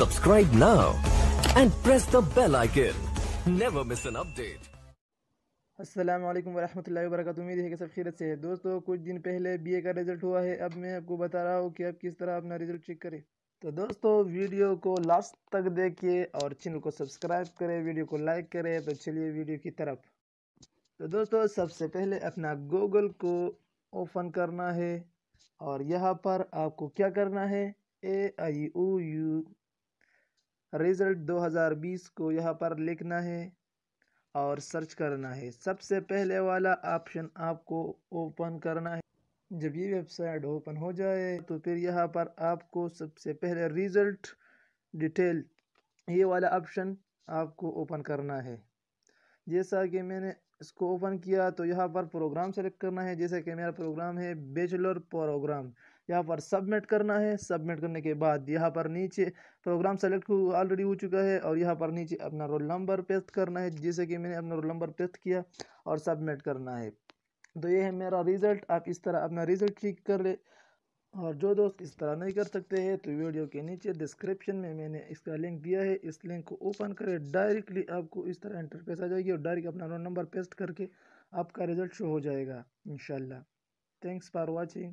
Subscribe now and press the bell icon. Never miss an update. Aslam वरहमल work उम्मीद है कि सब खीरत से है दोस्तों कुछ दिन पहले बीए का रिज़ल्ट हुआ है अब मैं आपको बता रहा हूँ कि आप किस तरह अपना रिज़ल्ट चेक करें तो दोस्तों वीडियो को लास्ट तक देखिए और चैनल को सब्सक्राइब करें वीडियो को लाइक करें तो चलिए वीडियो की तरफ तो दोस्तों सबसे पहले अपना गूगल को ओपन करना है और यहाँ पर आपको क्या करना है ए आई ओ यू रिज़ल्ट 2020 को यहाँ पर लिखना है और सर्च करना है सबसे पहले वाला ऑप्शन आपको ओपन करना है जब ये वेबसाइट ओपन हो जाए तो फिर यहाँ पर आपको सबसे पहले रिज़ल्ट डिटेल ये वाला ऑप्शन आपको ओपन करना है जैसा कि मैंने इसको ओपन किया तो यहाँ पर प्रोग्राम सेलेक्ट करना है जैसा कि मेरा प्रोग्राम है बेचलर प्रोग्राम यहाँ पर सबमिट करना है सबमिट करने के बाद यहाँ पर नीचे प्रोग्राम सेलेक्ट ऑलरेडी हो चुका है और यहाँ पर नीचे अपना रोल नंबर पेस्ट करना है जैसे कि मैंने अपना रोल नंबर पेस्ट किया और सबमिट करना है तो ये है मेरा रिज़ल्ट आप इस तरह अपना रिज़ल्ट चेक कर ले और जो दोस्त इस तरह नहीं कर सकते हैं तो वीडियो के नीचे डिस्क्रिप्शन में मैंने इसका लिंक दिया है इस लिंक को ओपन करें डायरेक्टली आपको इस तरह इंटरफेस आ जाएगी और डायरेक्ट अपना रोल नंबर पेस्ट करके आपका रिज़ल्ट शो हो जाएगा इन थैंक्स फॉर वॉचिंग